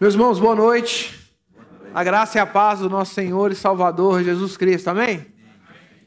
Meus irmãos, boa noite. A graça e a paz do nosso Senhor e Salvador Jesus Cristo. Amém?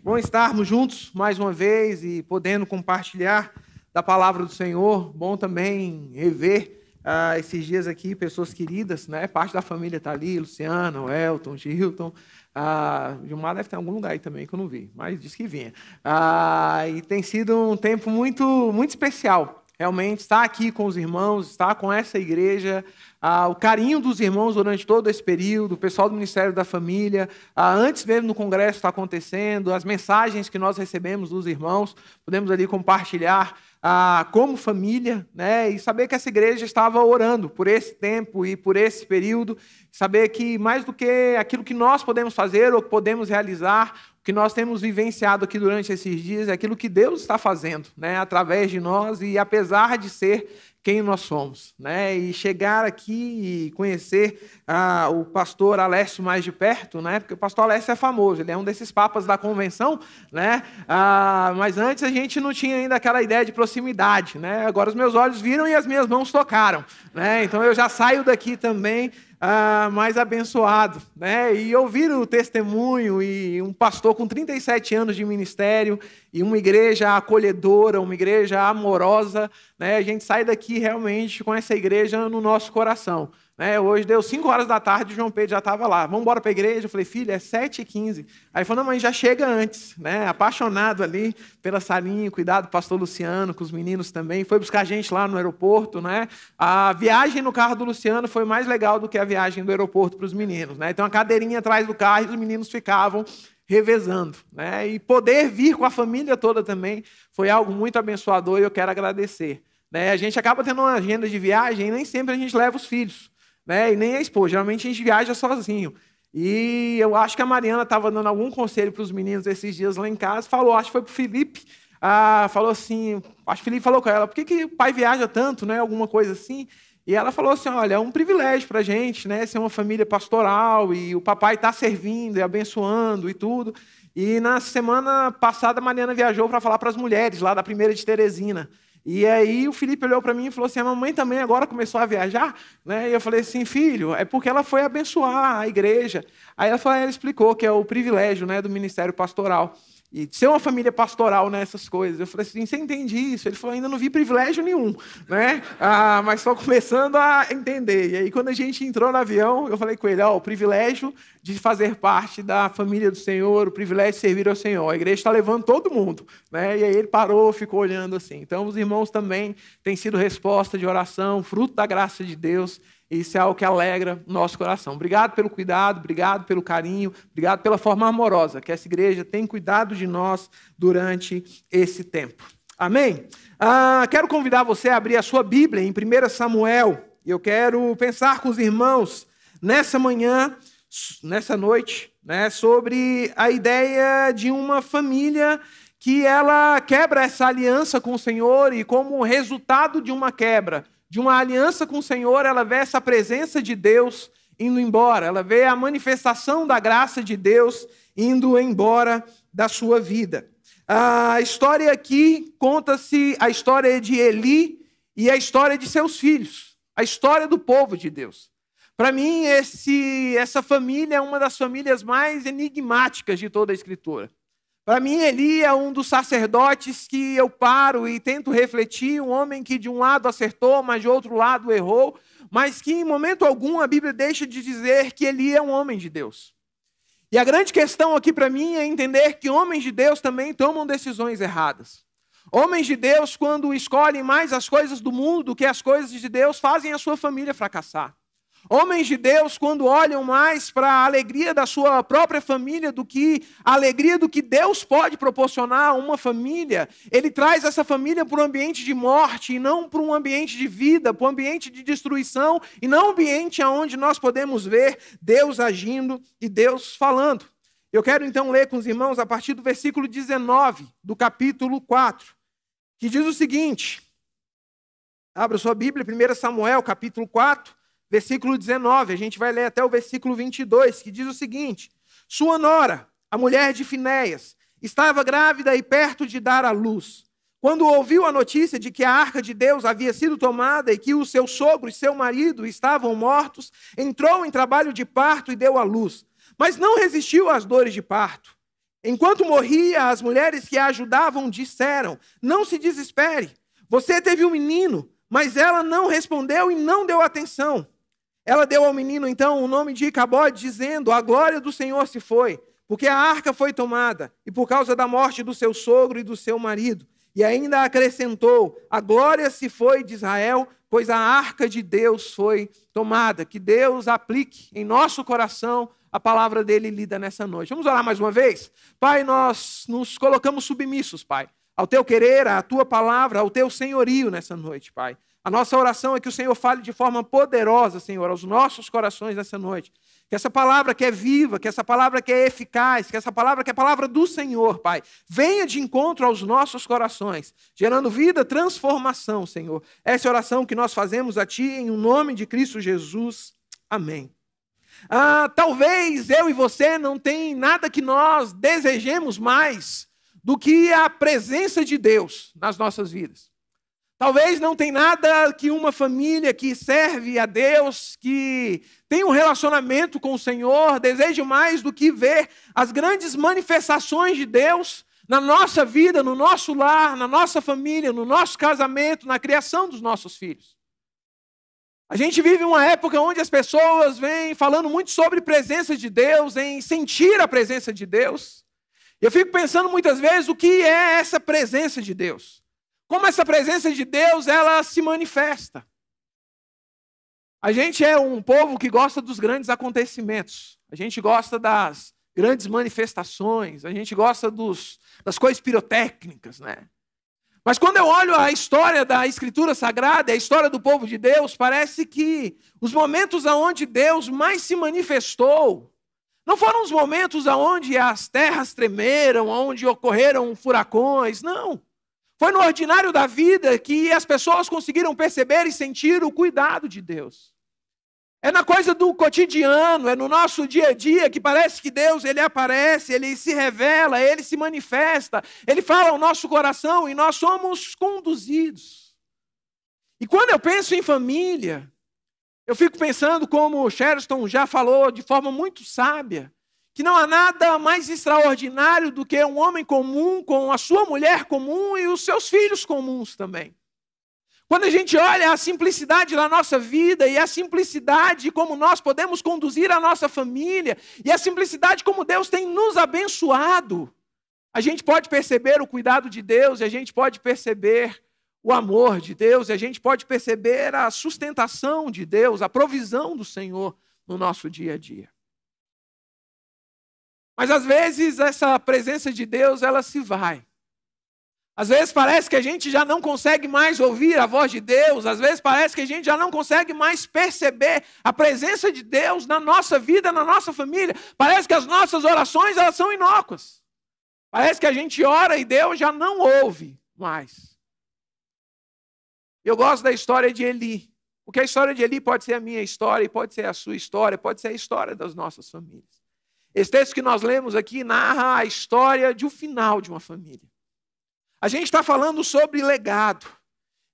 Bom estarmos juntos mais uma vez e podendo compartilhar da palavra do Senhor. Bom também rever ah, esses dias aqui pessoas queridas, né? Parte da família está ali, Luciana, o Elton, Gilton. Ah, Gilmar deve ter algum lugar aí também que eu não vi, mas disse que vinha. Ah, e tem sido um tempo muito, muito especial realmente estar aqui com os irmãos, estar com essa igreja, ah, o carinho dos irmãos durante todo esse período, o pessoal do Ministério da Família, ah, antes mesmo do Congresso estar acontecendo, as mensagens que nós recebemos dos irmãos, podemos ali compartilhar ah, como família, né, e saber que essa igreja estava orando por esse tempo e por esse período, saber que mais do que aquilo que nós podemos fazer ou podemos realizar, o que nós temos vivenciado aqui durante esses dias é aquilo que Deus está fazendo, né, através de nós e apesar de ser quem nós somos, né? E chegar aqui e conhecer ah, o pastor Alessio mais de perto, né? Porque o pastor Alessio é famoso, ele é um desses papas da convenção, né? Ah, mas antes a gente não tinha ainda aquela ideia de proximidade, né? Agora os meus olhos viram e as minhas mãos tocaram, né? Então eu já saio daqui também ah, mais abençoado, né? E ouvir o testemunho e um pastor com 37 anos de ministério e uma igreja acolhedora, uma igreja amorosa, né? A gente sai daqui realmente com essa igreja no nosso coração. Né? Hoje deu 5 horas da tarde e o João Pedro já estava lá. Vamos embora para a igreja? Eu falei, filha, é 7h15. Aí falou, não, mãe, já chega antes. Né? Apaixonado ali pela salinha, cuidado do pastor Luciano, com os meninos também. Foi buscar a gente lá no aeroporto. Né? A viagem no carro do Luciano foi mais legal do que a viagem do aeroporto para os meninos. Né? Então, a cadeirinha atrás do carro e os meninos ficavam revezando. Né? E poder vir com a família toda também foi algo muito abençoador e eu quero agradecer. Né? A gente acaba tendo uma agenda de viagem e nem sempre a gente leva os filhos né? E nem a esposa. Geralmente a gente viaja sozinho. E eu acho que a Mariana estava dando algum conselho para os meninos esses dias lá em casa. Falou, acho que foi para o Felipe. Ah, falou assim, acho que o Felipe falou com ela, por que, que o pai viaja tanto, né? Alguma coisa assim. E ela falou assim, olha, é um privilégio para a gente, né? Ser uma família pastoral e o papai está servindo e abençoando e tudo. E na semana passada, a Mariana viajou para falar para as mulheres lá da primeira de Teresina. E aí o Felipe olhou para mim e falou assim: a mamãe também agora começou a viajar? Né? E eu falei assim: filho, é porque ela foi abençoar a igreja. Aí ela, falou, ela explicou que é o privilégio né, do ministério pastoral. E ser uma família pastoral nessas né, coisas. Eu falei assim, você entende isso? Ele falou, ainda não vi privilégio nenhum, né? Ah, mas só começando a entender. E aí, quando a gente entrou no avião, eu falei com ele, ó, oh, o privilégio de fazer parte da família do Senhor, o privilégio de servir ao Senhor. A igreja está levando todo mundo, né? E aí ele parou, ficou olhando assim. Então, os irmãos também têm sido resposta de oração, fruto da graça de Deus. Isso é algo que alegra nosso coração. Obrigado pelo cuidado, obrigado pelo carinho, obrigado pela forma amorosa que essa igreja tem cuidado de nós durante esse tempo. Amém? Ah, quero convidar você a abrir a sua Bíblia em 1 Samuel. Eu quero pensar com os irmãos nessa manhã, nessa noite, né, sobre a ideia de uma família que ela quebra essa aliança com o Senhor e, como resultado de uma quebra, de uma aliança com o Senhor, ela vê essa presença de Deus indo embora, ela vê a manifestação da graça de Deus indo embora da sua vida. A história aqui conta-se a história de Eli e a história de seus filhos, a história do povo de Deus. Para mim, esse, essa família é uma das famílias mais enigmáticas de toda a Escritura. Para mim, Eli é um dos sacerdotes que eu paro e tento refletir, um homem que de um lado acertou, mas de outro lado errou, mas que em momento algum a Bíblia deixa de dizer que Eli é um homem de Deus. E a grande questão aqui para mim é entender que homens de Deus também tomam decisões erradas. Homens de Deus, quando escolhem mais as coisas do mundo do que as coisas de Deus, fazem a sua família fracassar. Homens de Deus, quando olham mais para a alegria da sua própria família do que a alegria do que Deus pode proporcionar a uma família, ele traz essa família para um ambiente de morte e não para um ambiente de vida, para um ambiente de destruição e não um ambiente onde nós podemos ver Deus agindo e Deus falando. Eu quero então ler com os irmãos a partir do versículo 19 do capítulo 4, que diz o seguinte: Abra sua Bíblia, 1 Samuel, capítulo 4 versículo 19, a gente vai ler até o versículo 22, que diz o seguinte: Sua nora, a mulher de Finéias, estava grávida e perto de dar à luz. Quando ouviu a notícia de que a arca de Deus havia sido tomada e que o seu sogro e seu marido estavam mortos, entrou em trabalho de parto e deu à luz. Mas não resistiu às dores de parto. Enquanto morria, as mulheres que a ajudavam disseram: Não se desespere, você teve um menino. Mas ela não respondeu e não deu atenção. Ela deu ao menino então o nome de Icabod, dizendo: A glória do Senhor se foi, porque a arca foi tomada, e por causa da morte do seu sogro e do seu marido. E ainda acrescentou: A glória se foi de Israel, pois a arca de Deus foi tomada. Que Deus aplique em nosso coração a palavra dele lida nessa noite. Vamos orar mais uma vez? Pai, nós nos colocamos submissos, Pai, ao teu querer, à tua palavra, ao teu senhorio nessa noite, Pai. A nossa oração é que o Senhor fale de forma poderosa, Senhor, aos nossos corações nessa noite. Que essa palavra que é viva, que essa palavra que é eficaz, que essa palavra que é a palavra do Senhor, Pai, venha de encontro aos nossos corações, gerando vida, transformação, Senhor. Essa é a oração que nós fazemos a Ti em nome de Cristo Jesus. Amém. Ah, talvez eu e você não tem nada que nós desejemos mais do que a presença de Deus nas nossas vidas. Talvez não tem nada que uma família que serve a Deus, que tem um relacionamento com o Senhor, deseje mais do que ver as grandes manifestações de Deus na nossa vida, no nosso lar, na nossa família, no nosso casamento, na criação dos nossos filhos. A gente vive uma época onde as pessoas vêm falando muito sobre presença de Deus, em sentir a presença de Deus. Eu fico pensando muitas vezes o que é essa presença de Deus como essa presença de Deus ela se manifesta. A gente é um povo que gosta dos grandes acontecimentos, a gente gosta das grandes manifestações, a gente gosta dos, das coisas pirotécnicas, né? Mas quando eu olho a história da Escritura Sagrada, a história do povo de Deus, parece que os momentos aonde Deus mais se manifestou não foram os momentos aonde as terras tremeram, aonde ocorreram furacões, não. Foi no ordinário da vida que as pessoas conseguiram perceber e sentir o cuidado de Deus. É na coisa do cotidiano, é no nosso dia a dia que parece que Deus ele aparece, ele se revela, ele se manifesta, ele fala ao nosso coração e nós somos conduzidos. E quando eu penso em família, eu fico pensando como Sherston já falou de forma muito sábia, que não há nada mais extraordinário do que um homem comum com a sua mulher comum e os seus filhos comuns também. Quando a gente olha a simplicidade da nossa vida e a simplicidade como nós podemos conduzir a nossa família e a simplicidade como Deus tem nos abençoado, a gente pode perceber o cuidado de Deus e a gente pode perceber o amor de Deus e a gente pode perceber a sustentação de Deus, a provisão do Senhor no nosso dia a dia. Mas às vezes essa presença de Deus, ela se vai. Às vezes parece que a gente já não consegue mais ouvir a voz de Deus, às vezes parece que a gente já não consegue mais perceber a presença de Deus na nossa vida, na nossa família. Parece que as nossas orações elas são inócuas. Parece que a gente ora e Deus já não ouve mais. Eu gosto da história de Eli. Porque a história de Eli pode ser a minha história, pode ser a sua história, pode ser a história das nossas famílias. Esse texto que nós lemos aqui narra a história de um final de uma família. A gente está falando sobre legado.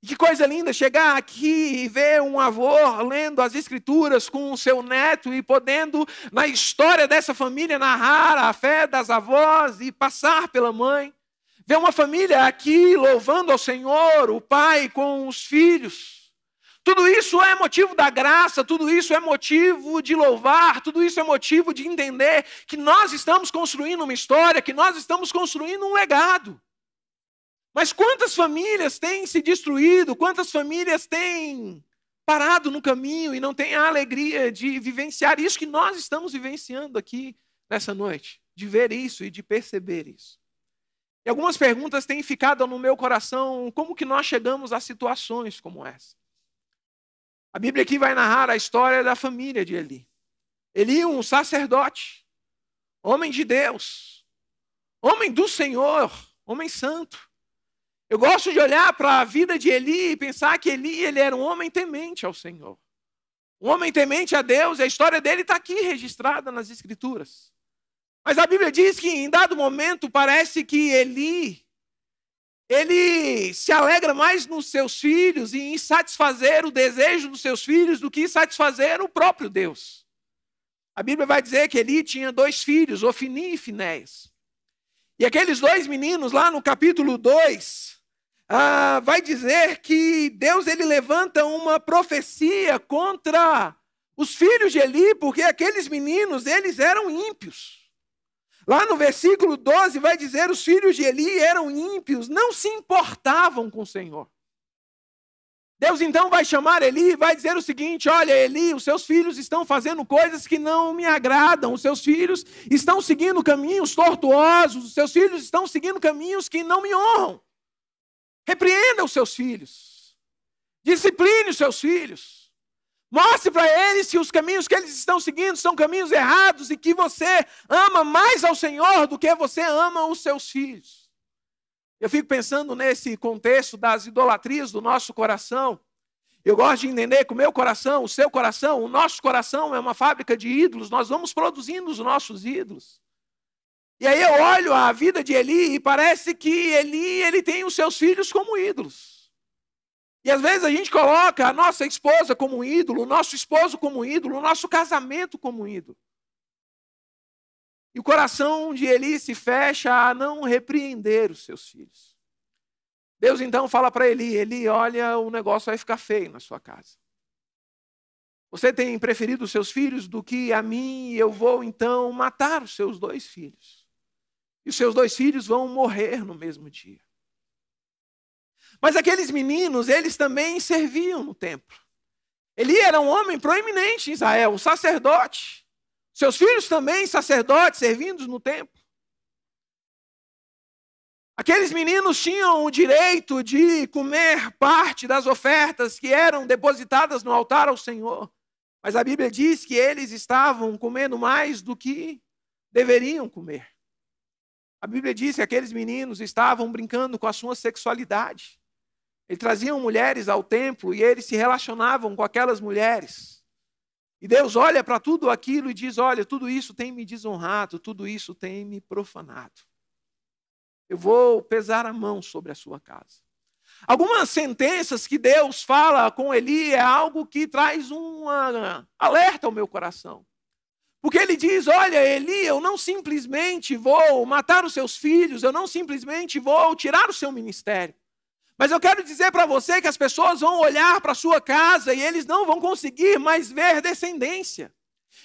que coisa linda chegar aqui e ver um avô lendo as escrituras com o seu neto e podendo, na história dessa família, narrar a fé das avós e passar pela mãe. Ver uma família aqui louvando ao Senhor, o pai com os filhos. Tudo isso é motivo da graça, tudo isso é motivo de louvar, tudo isso é motivo de entender que nós estamos construindo uma história, que nós estamos construindo um legado. Mas quantas famílias têm se destruído, quantas famílias têm parado no caminho e não têm a alegria de vivenciar isso que nós estamos vivenciando aqui nessa noite, de ver isso e de perceber isso. E algumas perguntas têm ficado no meu coração, como que nós chegamos a situações como essa? A Bíblia aqui vai narrar a história da família de Eli. Eli, um sacerdote, homem de Deus, homem do Senhor, homem santo. Eu gosto de olhar para a vida de Eli e pensar que Eli ele era um homem temente ao Senhor. Um homem temente a Deus, e a história dele está aqui registrada nas Escrituras. Mas a Bíblia diz que em dado momento parece que Eli ele se alegra mais nos seus filhos e em satisfazer o desejo dos seus filhos do que em satisfazer o próprio Deus. A Bíblia vai dizer que Eli tinha dois filhos, Ofini e Finéis. E aqueles dois meninos, lá no capítulo 2, ah, vai dizer que Deus ele levanta uma profecia contra os filhos de Eli, porque aqueles meninos, eles eram ímpios. Lá no versículo 12 vai dizer: os filhos de Eli eram ímpios, não se importavam com o Senhor. Deus então vai chamar Eli e vai dizer o seguinte: Olha, Eli, os seus filhos estão fazendo coisas que não me agradam, os seus filhos estão seguindo caminhos tortuosos, os seus filhos estão seguindo caminhos que não me honram. Repreenda os seus filhos, discipline os seus filhos. Mostre para eles que os caminhos que eles estão seguindo são caminhos errados e que você ama mais ao Senhor do que você ama os seus filhos. Eu fico pensando nesse contexto das idolatrias do nosso coração. Eu gosto de entender que o meu coração, o seu coração, o nosso coração é uma fábrica de ídolos, nós vamos produzindo os nossos ídolos. E aí eu olho a vida de Eli e parece que Eli ele tem os seus filhos como ídolos. E às vezes a gente coloca a nossa esposa como ídolo, o nosso esposo como ídolo, o nosso casamento como ídolo. E o coração de Eli se fecha a não repreender os seus filhos. Deus então fala para Eli: Eli, olha, o negócio vai ficar feio na sua casa. Você tem preferido os seus filhos do que a mim, e eu vou então matar os seus dois filhos. E os seus dois filhos vão morrer no mesmo dia. Mas aqueles meninos, eles também serviam no templo. Eli era um homem proeminente em Israel, um sacerdote. Seus filhos também sacerdotes, servindo no templo. Aqueles meninos tinham o direito de comer parte das ofertas que eram depositadas no altar ao Senhor. Mas a Bíblia diz que eles estavam comendo mais do que deveriam comer. A Bíblia diz que aqueles meninos estavam brincando com a sua sexualidade. Ele trazia mulheres ao templo e eles se relacionavam com aquelas mulheres. E Deus olha para tudo aquilo e diz: Olha, tudo isso tem me desonrado, tudo isso tem me profanado. Eu vou pesar a mão sobre a sua casa. Algumas sentenças que Deus fala com Eli é algo que traz um alerta ao meu coração. Porque ele diz: Olha, Eli, eu não simplesmente vou matar os seus filhos, eu não simplesmente vou tirar o seu ministério. Mas eu quero dizer para você que as pessoas vão olhar para a sua casa e eles não vão conseguir mais ver descendência.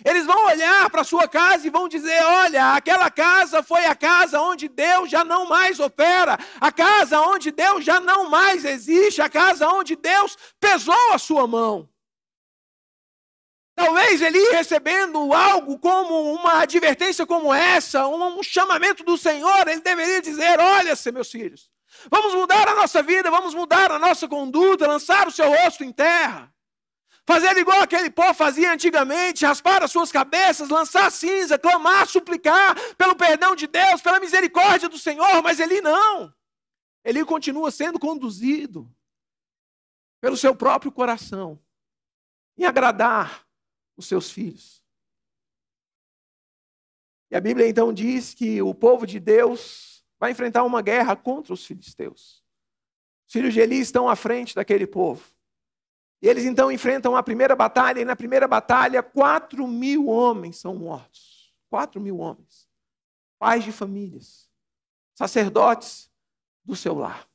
Eles vão olhar para a sua casa e vão dizer: olha, aquela casa foi a casa onde Deus já não mais opera, a casa onde Deus já não mais existe, a casa onde Deus pesou a sua mão. Talvez ele recebendo algo como uma advertência como essa, um chamamento do Senhor, ele deveria dizer: olha, meus filhos, Vamos mudar a nossa vida, vamos mudar a nossa conduta, lançar o seu rosto em terra. Fazer igual aquele povo fazia antigamente, raspar as suas cabeças, lançar cinza, clamar, suplicar pelo perdão de Deus, pela misericórdia do Senhor, mas ele não. Ele continua sendo conduzido pelo seu próprio coração em agradar os seus filhos. E a Bíblia então diz que o povo de Deus vai enfrentar uma guerra contra os filisteus. Os filhos de Eli estão à frente daquele povo. E eles então enfrentam a primeira batalha, e na primeira batalha, quatro mil homens são mortos. Quatro mil homens. Pais de famílias, sacerdotes do seu lar.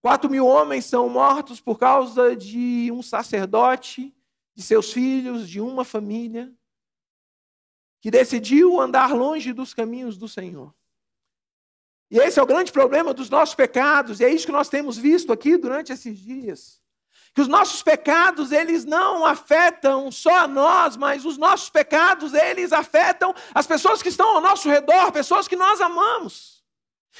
Quatro mil homens são mortos por causa de um sacerdote, de seus filhos, de uma família, que decidiu andar longe dos caminhos do Senhor. E esse é o grande problema dos nossos pecados, e é isso que nós temos visto aqui durante esses dias. Que os nossos pecados, eles não afetam só a nós, mas os nossos pecados, eles afetam as pessoas que estão ao nosso redor, pessoas que nós amamos.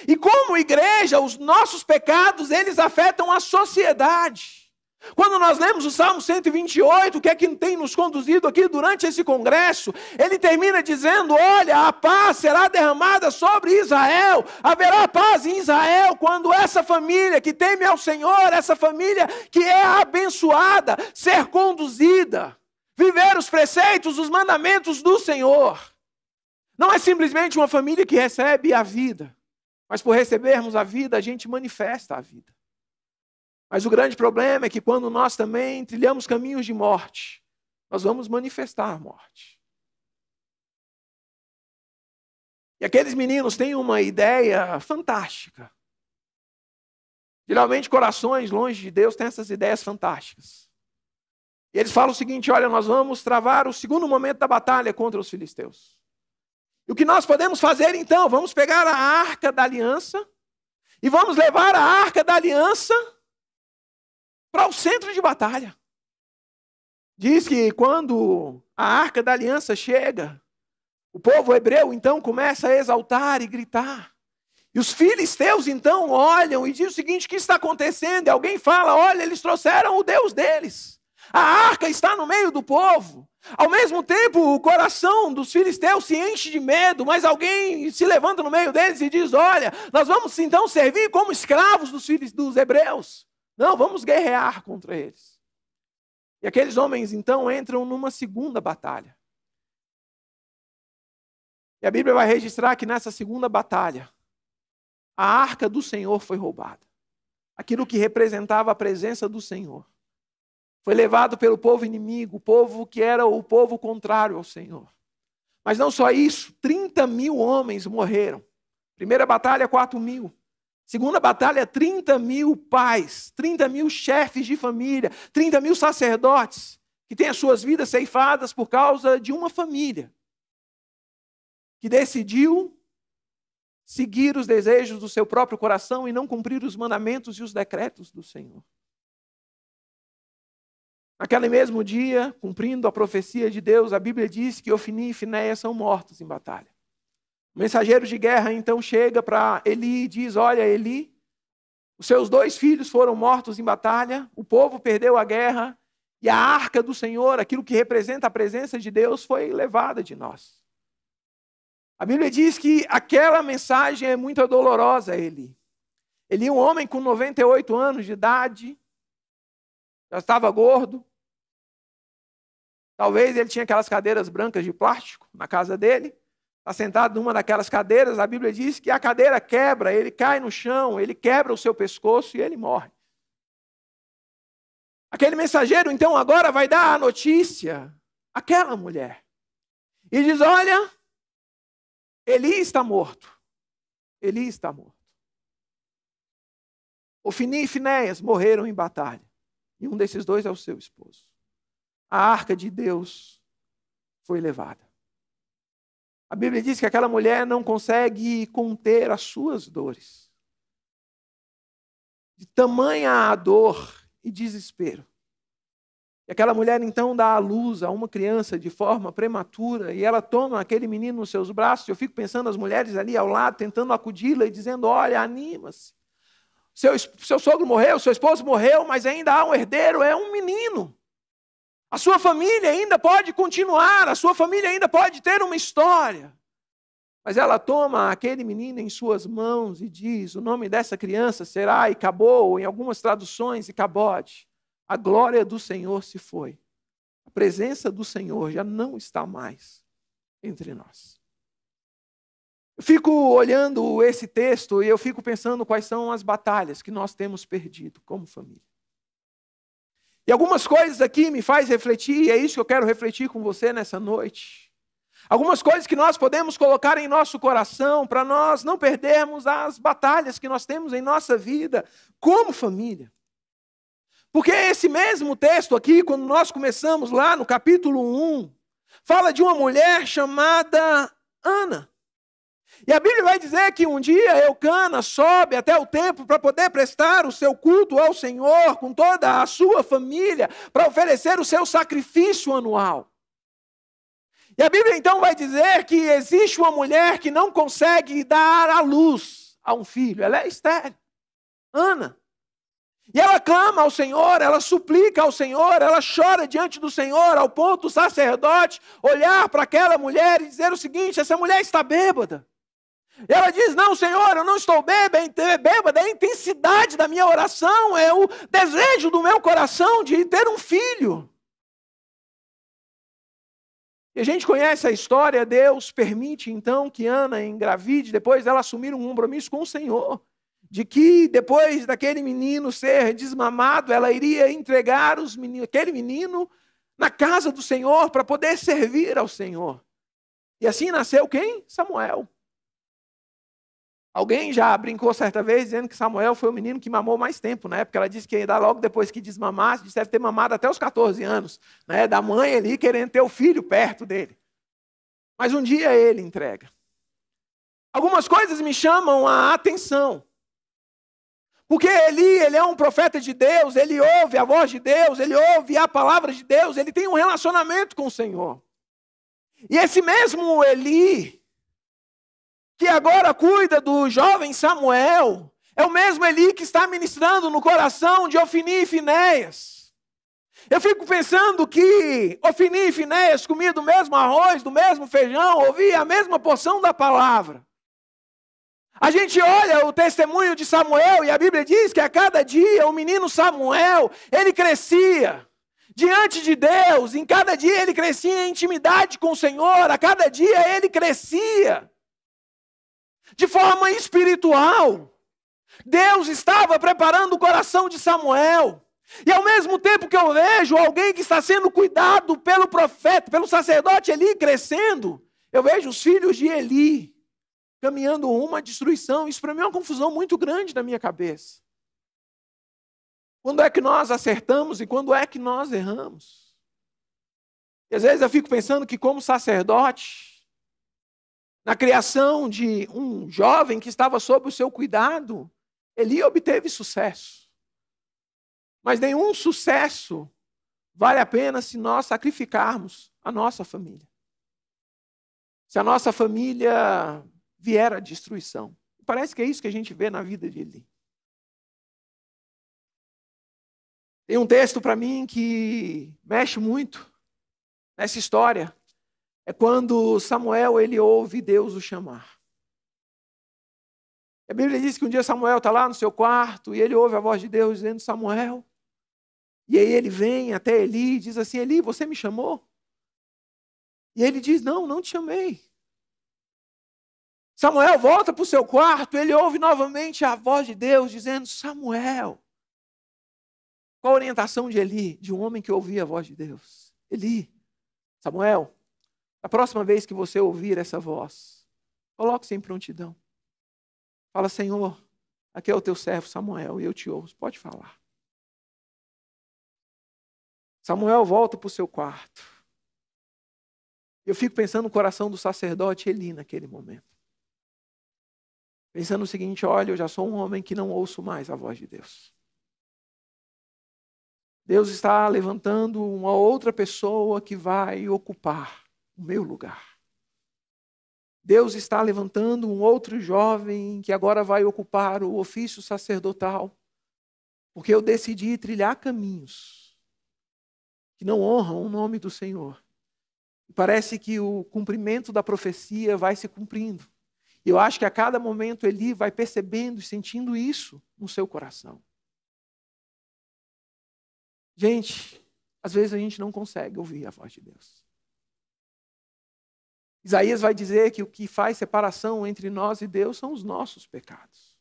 E como igreja, os nossos pecados, eles afetam a sociedade. Quando nós lemos o Salmo 128, que é que tem nos conduzido aqui durante esse congresso, ele termina dizendo: Olha, a paz será derramada sobre Israel, haverá paz em Israel quando essa família que teme ao Senhor, essa família que é abençoada, ser conduzida, viver os preceitos, os mandamentos do Senhor. Não é simplesmente uma família que recebe a vida, mas por recebermos a vida, a gente manifesta a vida. Mas o grande problema é que quando nós também trilhamos caminhos de morte, nós vamos manifestar a morte. E aqueles meninos têm uma ideia fantástica. Geralmente, corações longe de Deus têm essas ideias fantásticas. E eles falam o seguinte: olha, nós vamos travar o segundo momento da batalha contra os filisteus. E o que nós podemos fazer então? Vamos pegar a arca da aliança e vamos levar a arca da aliança para o centro de batalha. Diz que quando a arca da aliança chega, o povo hebreu então começa a exaltar e gritar. E os filisteus então olham e dizem o seguinte: o que está acontecendo? E alguém fala: olha, eles trouxeram o Deus deles. A arca está no meio do povo. Ao mesmo tempo, o coração dos filisteus se enche de medo, mas alguém se levanta no meio deles e diz: Olha, nós vamos então servir como escravos dos, filhos, dos hebreus. Não, vamos guerrear contra eles. E aqueles homens então entram numa segunda batalha. E a Bíblia vai registrar que nessa segunda batalha, a arca do Senhor foi roubada. Aquilo que representava a presença do Senhor. Foi levado pelo povo inimigo, o povo que era o povo contrário ao Senhor. Mas não só isso, 30 mil homens morreram. Primeira batalha, 4 mil. Segunda batalha, 30 mil pais, 30 mil chefes de família, 30 mil sacerdotes que têm as suas vidas ceifadas por causa de uma família que decidiu seguir os desejos do seu próprio coração e não cumprir os mandamentos e os decretos do Senhor. Naquele mesmo dia, cumprindo a profecia de Deus, a Bíblia diz que Ofni e Finéia são mortos em batalha. O mensageiro de guerra então chega para Eli e diz: Olha, Eli, os seus dois filhos foram mortos em batalha, o povo perdeu a guerra e a arca do Senhor, aquilo que representa a presença de Deus, foi levada de nós. A Bíblia diz que aquela mensagem é muito dolorosa a Eli. Ele um homem com 98 anos de idade, já estava gordo. Talvez ele tinha aquelas cadeiras brancas de plástico na casa dele está sentado numa daquelas cadeiras, a Bíblia diz que a cadeira quebra, ele cai no chão, ele quebra o seu pescoço e ele morre. Aquele mensageiro, então, agora vai dar a notícia àquela mulher. E diz: Olha, Eli está morto. Eli está morto. Ofini e Finéias morreram em batalha. E um desses dois é o seu esposo. A arca de Deus foi levada. A Bíblia diz que aquela mulher não consegue conter as suas dores. De tamanha a dor e desespero. E aquela mulher então dá à luz a uma criança de forma prematura e ela toma aquele menino nos seus braços. Eu fico pensando as mulheres ali ao lado tentando acudi-la e dizendo: Olha, anima-se. Seu, seu sogro morreu, seu esposo morreu, mas ainda há um herdeiro, é um menino. A sua família ainda pode continuar, a sua família ainda pode ter uma história. Mas ela toma aquele menino em suas mãos e diz: o nome dessa criança será Icabou, em algumas traduções, Icabode. A glória do Senhor se foi. A presença do Senhor já não está mais entre nós. Eu fico olhando esse texto e eu fico pensando quais são as batalhas que nós temos perdido como família. E algumas coisas aqui me faz refletir, e é isso que eu quero refletir com você nessa noite. Algumas coisas que nós podemos colocar em nosso coração para nós não perdermos as batalhas que nós temos em nossa vida como família. Porque esse mesmo texto aqui, quando nós começamos lá no capítulo 1, fala de uma mulher chamada Ana. E a Bíblia vai dizer que um dia Eucana sobe até o templo para poder prestar o seu culto ao Senhor com toda a sua família, para oferecer o seu sacrifício anual. E a Bíblia então vai dizer que existe uma mulher que não consegue dar à luz a um filho, ela é estéril, Ana. E ela clama ao Senhor, ela suplica ao Senhor, ela chora diante do Senhor, ao ponto do sacerdote olhar para aquela mulher e dizer o seguinte: essa mulher está bêbada. E ela diz: Não, Senhor, eu não estou bêbada, é a intensidade da minha oração, é o desejo do meu coração de ter um filho. E a gente conhece a história, Deus permite então que Ana engravide, depois dela assumir um compromisso com o Senhor, de que depois daquele menino ser desmamado, ela iria entregar os menino, aquele menino na casa do Senhor para poder servir ao Senhor. E assim nasceu quem? Samuel. Alguém já brincou certa vez dizendo que Samuel foi o menino que mamou mais tempo, né? Porque ela disse que ainda logo depois que desmamasse, disse deve ter mamado até os 14 anos, né? Da mãe ali querendo ter o filho perto dele. Mas um dia ele entrega. Algumas coisas me chamam a atenção. Porque Eli, ele é um profeta de Deus, ele ouve a voz de Deus, ele ouve a palavra de Deus, ele tem um relacionamento com o Senhor. E esse mesmo Eli, que agora cuida do jovem Samuel, é o mesmo Eli que está ministrando no coração de Ofini e Finéias. Eu fico pensando que Ofini e Finéias comiam do mesmo arroz, do mesmo feijão, ouvia a mesma porção da palavra. A gente olha o testemunho de Samuel e a Bíblia diz que a cada dia o menino Samuel, ele crescia diante de Deus, em cada dia ele crescia em intimidade com o Senhor, a cada dia ele crescia. De forma espiritual, Deus estava preparando o coração de Samuel. E ao mesmo tempo que eu vejo alguém que está sendo cuidado pelo profeta, pelo sacerdote Eli crescendo, eu vejo os filhos de Eli caminhando rumo à destruição. Isso para mim é uma confusão muito grande na minha cabeça. Quando é que nós acertamos e quando é que nós erramos? E às vezes eu fico pensando que, como sacerdote, na criação de um jovem que estava sob o seu cuidado, Eli obteve sucesso. Mas nenhum sucesso vale a pena se nós sacrificarmos a nossa família. Se a nossa família vier à destruição. Parece que é isso que a gente vê na vida de Eli. Tem um texto para mim que mexe muito nessa história é quando Samuel ele ouve Deus o chamar. A Bíblia diz que um dia Samuel está lá no seu quarto e ele ouve a voz de Deus dizendo: Samuel. E aí ele vem até Eli e diz assim: Eli, você me chamou? E ele diz: Não, não te chamei. Samuel volta para o seu quarto, ele ouve novamente a voz de Deus dizendo: Samuel. Qual a orientação de Eli, de um homem que ouvia a voz de Deus? Eli, Samuel, a próxima vez que você ouvir essa voz, coloque-se em prontidão. Fala, Senhor, aqui é o teu servo Samuel e eu te ouço. Pode falar. Samuel volta para o seu quarto. Eu fico pensando no coração do sacerdote Eli naquele momento. Pensando o seguinte: olha, eu já sou um homem que não ouço mais a voz de Deus. Deus está levantando uma outra pessoa que vai ocupar o meu lugar. Deus está levantando um outro jovem que agora vai ocupar o ofício sacerdotal, porque eu decidi trilhar caminhos que não honram o nome do Senhor. parece que o cumprimento da profecia vai se cumprindo. E eu acho que a cada momento ele vai percebendo e sentindo isso no seu coração. Gente, às vezes a gente não consegue ouvir a voz de Deus. Isaías vai dizer que o que faz separação entre nós e Deus são os nossos pecados.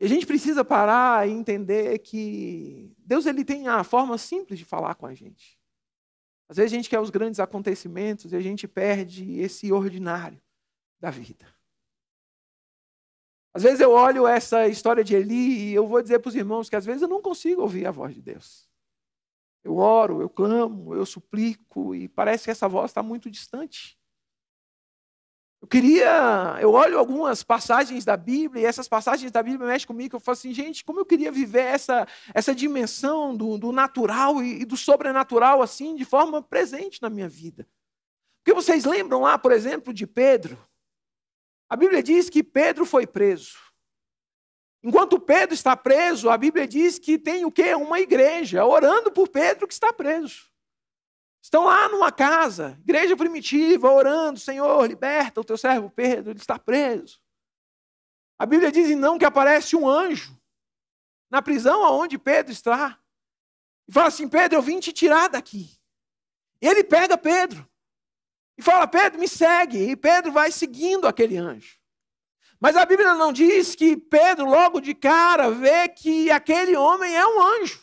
E a gente precisa parar e entender que Deus ele tem a forma simples de falar com a gente. Às vezes a gente quer os grandes acontecimentos e a gente perde esse ordinário da vida. Às vezes eu olho essa história de Eli e eu vou dizer para os irmãos que às vezes eu não consigo ouvir a voz de Deus. Eu oro, eu clamo, eu suplico, e parece que essa voz está muito distante. Eu queria, eu olho algumas passagens da Bíblia, e essas passagens da Bíblia mexem comigo, eu falo assim, gente, como eu queria viver essa, essa dimensão do, do natural e, e do sobrenatural, assim, de forma presente na minha vida. Porque vocês lembram lá, por exemplo, de Pedro? A Bíblia diz que Pedro foi preso. Enquanto Pedro está preso, a Bíblia diz que tem o quê? Uma igreja orando por Pedro que está preso. Estão lá numa casa, igreja primitiva, orando, Senhor, liberta o teu servo Pedro, ele está preso. A Bíblia diz não que aparece um anjo na prisão aonde Pedro está e fala assim: Pedro, eu vim te tirar daqui. E ele pega Pedro e fala: Pedro, me segue. E Pedro vai seguindo aquele anjo. Mas a Bíblia não diz que Pedro, logo de cara, vê que aquele homem é um anjo.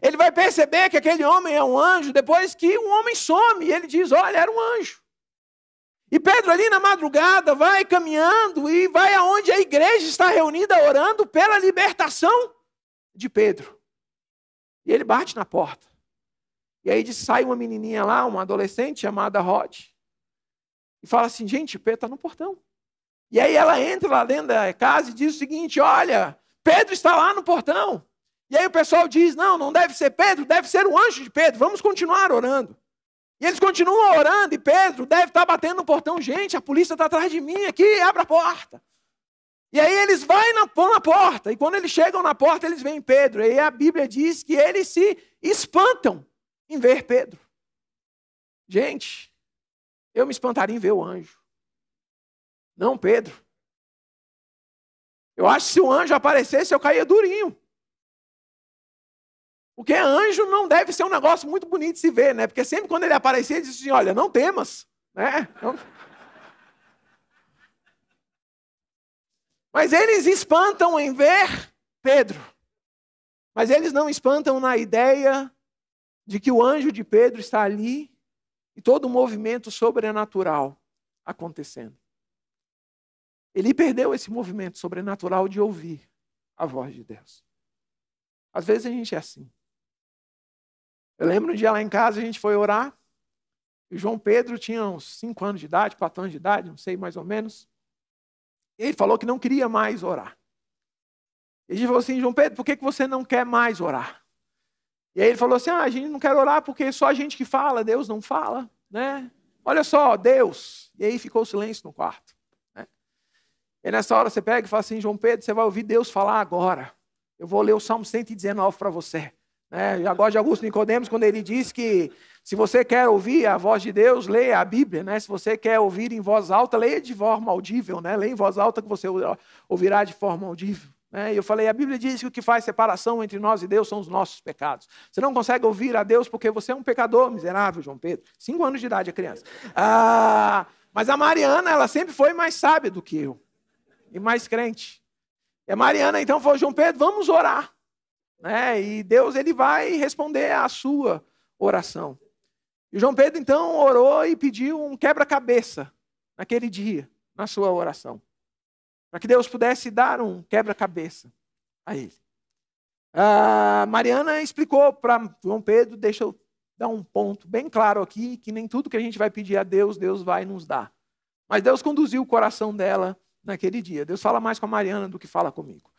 Ele vai perceber que aquele homem é um anjo depois que um homem some e ele diz: Olha, era um anjo. E Pedro, ali na madrugada, vai caminhando e vai aonde a igreja está reunida orando pela libertação de Pedro. E ele bate na porta. E aí sai uma menininha lá, uma adolescente chamada Rod, e fala assim: Gente, Pedro está no portão. E aí ela entra lá dentro da casa e diz o seguinte: Olha, Pedro está lá no portão. E aí o pessoal diz: Não, não deve ser Pedro, deve ser o anjo de Pedro. Vamos continuar orando. E eles continuam orando, e Pedro deve estar tá batendo no portão, gente, a polícia está atrás de mim aqui, abre a porta. E aí eles vão na, vão na porta, e quando eles chegam na porta, eles veem Pedro. E a Bíblia diz que eles se espantam em ver Pedro. Gente, eu me espantaria em ver o anjo. Não, Pedro. Eu acho que se o anjo aparecesse, eu caía durinho. Porque anjo não deve ser um negócio muito bonito de se ver, né? Porque sempre quando ele aparecia, ele dizia assim, olha, não temas. Né? Não... Mas eles espantam em ver Pedro. Mas eles não espantam na ideia de que o anjo de Pedro está ali e todo o um movimento sobrenatural acontecendo. Ele perdeu esse movimento sobrenatural de ouvir a voz de Deus. Às vezes a gente é assim. Eu lembro um dia lá em casa, a gente foi orar, e João Pedro tinha uns 5 anos de idade, 4 anos de idade, não sei mais ou menos. E ele falou que não queria mais orar. E a gente falou assim, João Pedro, por que, que você não quer mais orar? E aí ele falou assim, ah, a gente não quer orar porque só a gente que fala, Deus não fala, né? Olha só, Deus. E aí ficou o silêncio no quarto. E nessa hora você pega e fala assim, João Pedro, você vai ouvir Deus falar agora. Eu vou ler o Salmo 119 para você. Né? Eu de Augusto Nicodemos quando ele diz que se você quer ouvir a voz de Deus, leia a Bíblia, né? Se você quer ouvir em voz alta, leia de forma audível, né? Leia em voz alta que você ouvirá de forma audível. Né? E eu falei, a Bíblia diz que o que faz separação entre nós e Deus são os nossos pecados. Você não consegue ouvir a Deus porque você é um pecador miserável, João Pedro. Cinco anos de idade a criança. Ah, mas a Mariana, ela sempre foi mais sábia do que eu e mais crente. E é a Mariana então falou: João Pedro, vamos orar. Né? E Deus ele vai responder à sua oração. E João Pedro então orou e pediu um quebra-cabeça naquele dia, na sua oração. Para que Deus pudesse dar um quebra-cabeça a ele. A Mariana explicou para João Pedro, deixa eu dar um ponto bem claro aqui, que nem tudo que a gente vai pedir a Deus, Deus vai nos dar. Mas Deus conduziu o coração dela naquele dia. Deus fala mais com a Mariana do que fala comigo.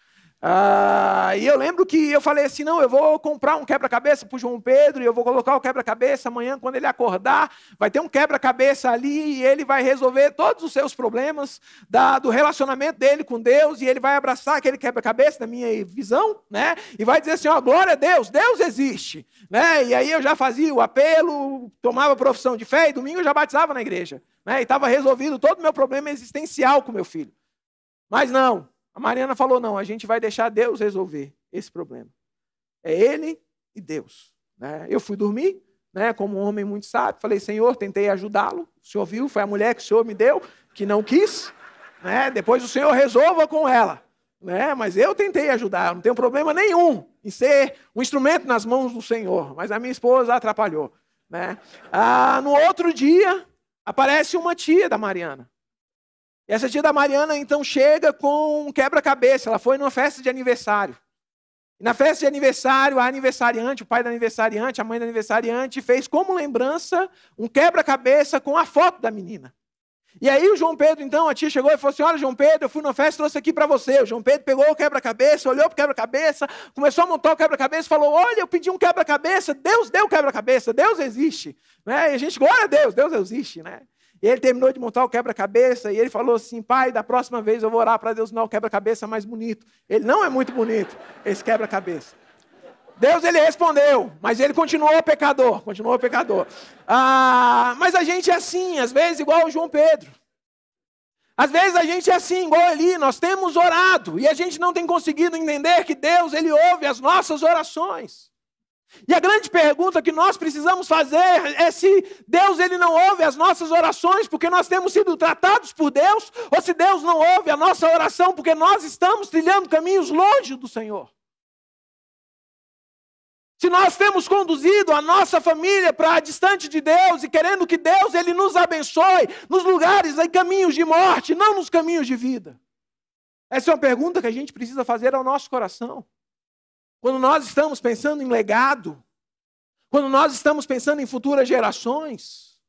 Ah, e eu lembro que eu falei assim: não, eu vou comprar um quebra-cabeça para o João Pedro e eu vou colocar o quebra-cabeça amanhã, quando ele acordar, vai ter um quebra-cabeça ali e ele vai resolver todos os seus problemas da, do relacionamento dele com Deus e ele vai abraçar aquele quebra-cabeça, na minha visão, né? E vai dizer assim: ó, glória a Deus, Deus existe, né? E aí eu já fazia o apelo, tomava profissão de fé e domingo eu já batizava na igreja, né? E estava resolvido todo o meu problema existencial com meu filho. Mas não, a Mariana falou: não, a gente vai deixar Deus resolver esse problema. É Ele e Deus. Né? Eu fui dormir, né, como um homem muito sábio, falei: Senhor, tentei ajudá-lo. O senhor viu, foi a mulher que o senhor me deu, que não quis. Né? Depois o senhor resolva com ela. Né? Mas eu tentei ajudar, eu não tenho problema nenhum em ser um instrumento nas mãos do Senhor. Mas a minha esposa atrapalhou. Né? Ah, no outro dia, aparece uma tia da Mariana. Essa tia da Mariana então chega com um quebra-cabeça. Ela foi numa festa de aniversário. E na festa de aniversário, a aniversariante, o pai da aniversariante, a mãe da aniversariante, fez como lembrança um quebra-cabeça com a foto da menina. E aí o João Pedro, então, a tia chegou e falou assim: Olha, João Pedro, eu fui numa festa e trouxe aqui para você. O João Pedro pegou o quebra-cabeça, olhou para o quebra-cabeça, começou a montar o quebra-cabeça e falou: Olha, eu pedi um quebra-cabeça, Deus deu quebra-cabeça, Deus existe. Né? E a gente, glória a Deus, Deus existe, né? E ele terminou de montar o quebra-cabeça e ele falou assim: Pai, da próxima vez eu vou orar para Deus não o quebra-cabeça mais bonito. Ele não é muito bonito, esse quebra-cabeça. Deus ele respondeu, mas ele continuou pecador, continuou pecador. Ah, mas a gente é assim, às vezes igual o João Pedro. Às vezes a gente é assim, igual ali, nós temos orado e a gente não tem conseguido entender que Deus ele ouve as nossas orações. E a grande pergunta que nós precisamos fazer é se Deus ele não ouve as nossas orações porque nós temos sido tratados por Deus, ou se Deus não ouve a nossa oração porque nós estamos trilhando caminhos longe do Senhor. Se nós temos conduzido a nossa família para distante de Deus e querendo que Deus ele nos abençoe nos lugares em caminhos de morte, não nos caminhos de vida. Essa é uma pergunta que a gente precisa fazer ao nosso coração. Quando nós estamos pensando em legado, quando nós estamos pensando em futuras gerações,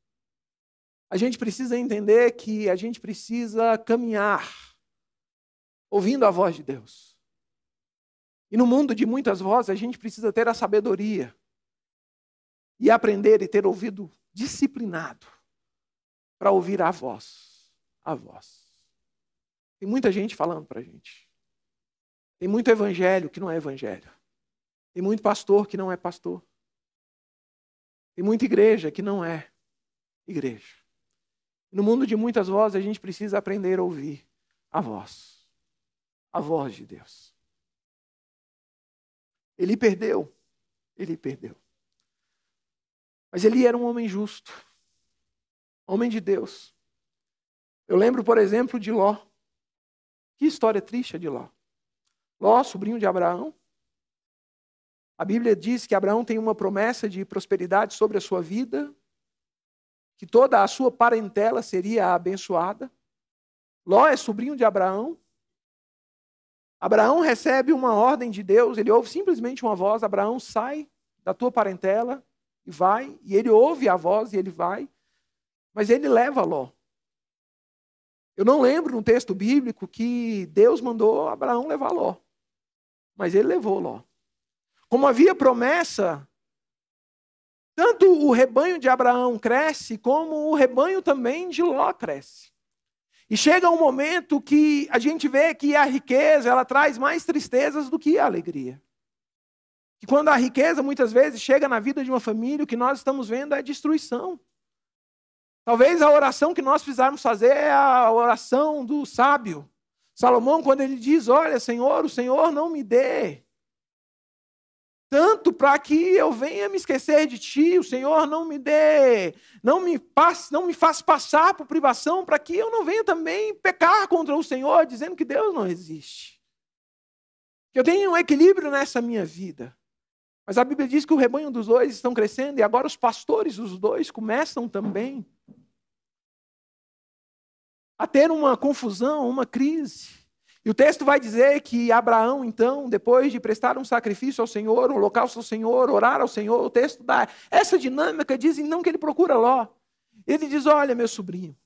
a gente precisa entender que a gente precisa caminhar ouvindo a voz de Deus. E no mundo de muitas vozes, a gente precisa ter a sabedoria e aprender e ter ouvido disciplinado para ouvir a voz, a voz. Tem muita gente falando para a gente. Tem muito evangelho que não é evangelho. Tem muito pastor que não é pastor. Tem muita igreja que não é igreja. No mundo de muitas vozes, a gente precisa aprender a ouvir a voz. A voz de Deus. Ele perdeu. Ele perdeu. Mas ele era um homem justo. Homem de Deus. Eu lembro, por exemplo, de Ló. Que história triste de Ló. Ló, sobrinho de Abraão, a Bíblia diz que Abraão tem uma promessa de prosperidade sobre a sua vida, que toda a sua parentela seria abençoada. Ló é sobrinho de Abraão. Abraão recebe uma ordem de Deus, ele ouve simplesmente uma voz: Abraão, sai da tua parentela e vai. E ele ouve a voz e ele vai. Mas ele leva Ló. Eu não lembro no texto bíblico que Deus mandou Abraão levar Ló. Mas ele levou Ló. Como havia promessa, tanto o rebanho de Abraão cresce, como o rebanho também de Ló cresce. E chega um momento que a gente vê que a riqueza ela traz mais tristezas do que a alegria. Que quando a riqueza muitas vezes chega na vida de uma família, o que nós estamos vendo é destruição. Talvez a oração que nós precisarmos fazer é a oração do sábio. Salomão, quando ele diz: Olha, Senhor, o Senhor não me dê tanto para que eu venha me esquecer de ti, o Senhor não me dê, não me passe, não me faz passar por privação, para que eu não venha também pecar contra o Senhor, dizendo que Deus não existe. Que eu tenho um equilíbrio nessa minha vida. Mas a Bíblia diz que o rebanho dos dois estão crescendo e agora os pastores dos dois começam também a ter uma confusão, uma crise. E o texto vai dizer que Abraão, então, depois de prestar um sacrifício ao Senhor, um holocausto ao Senhor, orar ao Senhor, o texto dá essa dinâmica, diz não que ele procura Ló. Ele diz: Olha, meu sobrinho,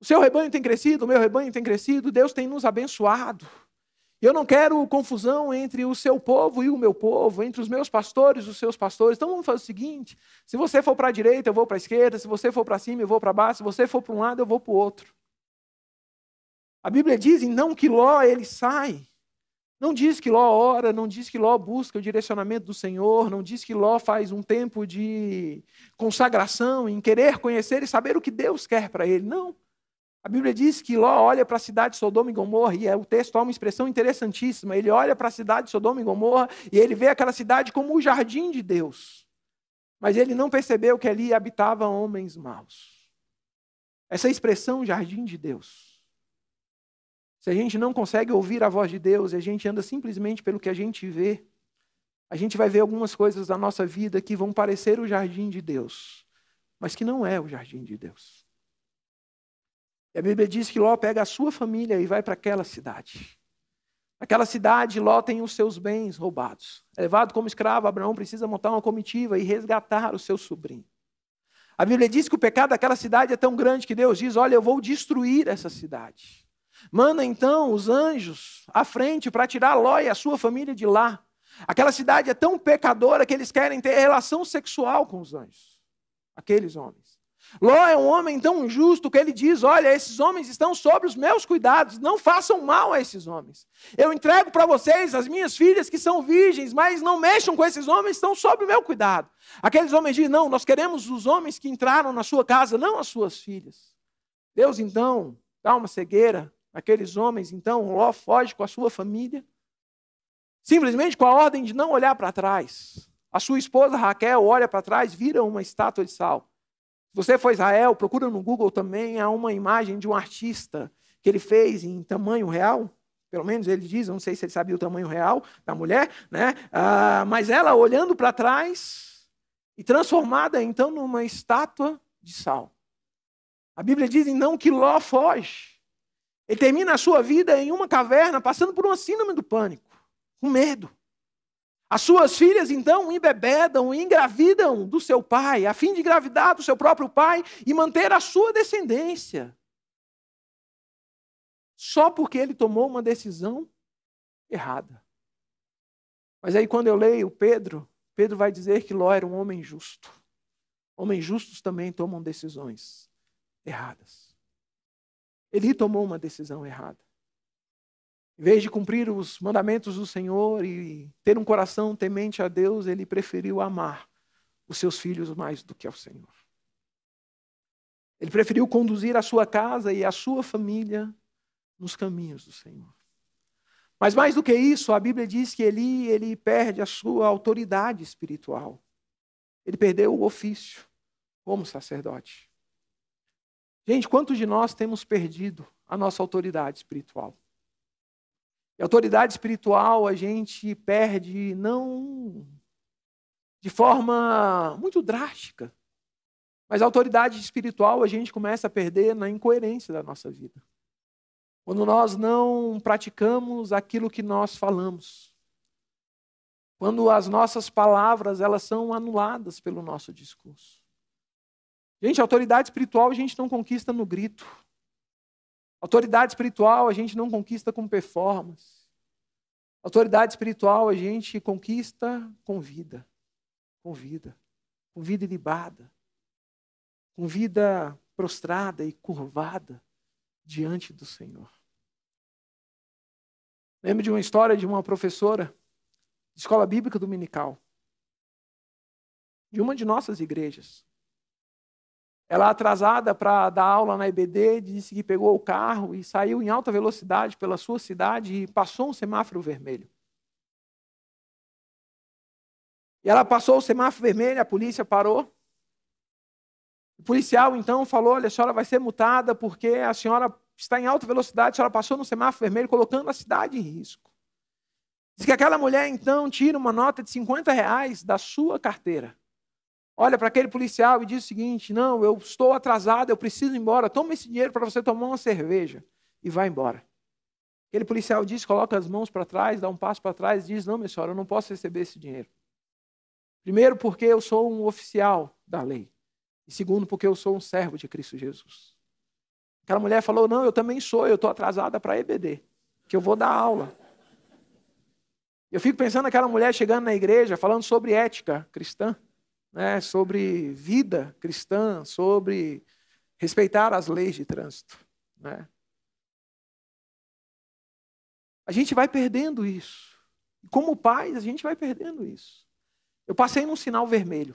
o seu rebanho tem crescido, o meu rebanho tem crescido, Deus tem nos abençoado. Eu não quero confusão entre o seu povo e o meu povo, entre os meus pastores e os seus pastores. Então vamos fazer o seguinte: se você for para a direita, eu vou para a esquerda, se você for para cima, eu vou para baixo, se você for para um lado, eu vou para o outro. A Bíblia diz então que Ló ele sai. Não diz que Ló ora, não diz que Ló busca o direcionamento do Senhor, não diz que Ló faz um tempo de consagração em querer conhecer e saber o que Deus quer para ele. Não. A Bíblia diz que Ló olha para a cidade de Sodoma e Gomorra, e é, o texto há uma expressão interessantíssima. Ele olha para a cidade de Sodoma e Gomorra e ele vê aquela cidade como o jardim de Deus. Mas ele não percebeu que ali habitavam homens maus. Essa expressão jardim de Deus se a gente não consegue ouvir a voz de Deus e a gente anda simplesmente pelo que a gente vê, a gente vai ver algumas coisas da nossa vida que vão parecer o jardim de Deus, mas que não é o jardim de Deus. E a Bíblia diz que Ló pega a sua família e vai para aquela cidade. Naquela cidade, Ló tem os seus bens roubados. É levado como escravo, Abraão precisa montar uma comitiva e resgatar o seu sobrinho. A Bíblia diz que o pecado daquela cidade é tão grande que Deus diz: Olha, eu vou destruir essa cidade. Manda então os anjos à frente para tirar Ló e a sua família de lá. Aquela cidade é tão pecadora que eles querem ter relação sexual com os anjos, aqueles homens. Ló é um homem tão justo que ele diz: Olha, esses homens estão sob os meus cuidados, não façam mal a esses homens. Eu entrego para vocês as minhas filhas que são virgens, mas não mexam com esses homens, estão sob o meu cuidado. Aqueles homens dizem: Não, nós queremos os homens que entraram na sua casa, não as suas filhas. Deus então dá uma cegueira aqueles homens, então Ló foge com a sua família, simplesmente com a ordem de não olhar para trás. A sua esposa Raquel olha para trás, vira uma estátua de sal. Se você for Israel, procura no Google também, há uma imagem de um artista que ele fez em tamanho real, pelo menos ele diz, não sei se ele sabia o tamanho real da mulher, né? Ah, mas ela olhando para trás e transformada então numa estátua de sal. A Bíblia diz então que Ló foge. Ele termina a sua vida em uma caverna, passando por uma síndrome do pânico, com medo. As suas filhas, então, embebedam, engravidam do seu pai, a fim de engravidar do seu próprio pai e manter a sua descendência. Só porque ele tomou uma decisão errada. Mas aí, quando eu leio Pedro, Pedro vai dizer que Ló era um homem justo. Homens justos também tomam decisões erradas. Eli tomou uma decisão errada. Em vez de cumprir os mandamentos do Senhor e ter um coração temente a Deus, ele preferiu amar os seus filhos mais do que ao Senhor. Ele preferiu conduzir a sua casa e a sua família nos caminhos do Senhor. Mas mais do que isso, a Bíblia diz que Eli, ele perde a sua autoridade espiritual. Ele perdeu o ofício como sacerdote. Gente, quantos de nós temos perdido a nossa autoridade espiritual? E autoridade espiritual a gente perde não de forma muito drástica, mas a autoridade espiritual a gente começa a perder na incoerência da nossa vida. Quando nós não praticamos aquilo que nós falamos. Quando as nossas palavras elas são anuladas pelo nosso discurso. Gente, autoridade espiritual a gente não conquista no grito. Autoridade espiritual a gente não conquista com performance. Autoridade espiritual a gente conquista com vida. Com vida. Com vida ilibada. Com vida prostrada e curvada diante do Senhor. Lembro de uma história de uma professora de escola bíblica dominical, de uma de nossas igrejas. Ela atrasada para dar aula na EBD, disse que pegou o carro e saiu em alta velocidade pela sua cidade e passou um semáforo vermelho. E ela passou o semáforo vermelho, a polícia parou. O policial então falou: Olha, a senhora vai ser multada porque a senhora está em alta velocidade, a senhora passou no semáforo vermelho, colocando a cidade em risco. Diz que aquela mulher então tira uma nota de 50 reais da sua carteira olha para aquele policial e diz o seguinte: não, eu estou atrasado, eu preciso ir embora, toma esse dinheiro para você tomar uma cerveja e vai embora. Aquele policial diz, coloca as mãos para trás, dá um passo para trás e diz: não, minha senhora, eu não posso receber esse dinheiro. Primeiro, porque eu sou um oficial da lei. E segundo, porque eu sou um servo de Cristo Jesus. Aquela mulher falou: não, eu também sou, eu estou atrasada para EBD, que eu vou dar aula. Eu fico pensando naquela mulher chegando na igreja, falando sobre ética cristã né, sobre vida cristã, sobre respeitar as leis de trânsito. Né? A gente vai perdendo isso. Como pais, a gente vai perdendo isso. Eu passei num sinal vermelho,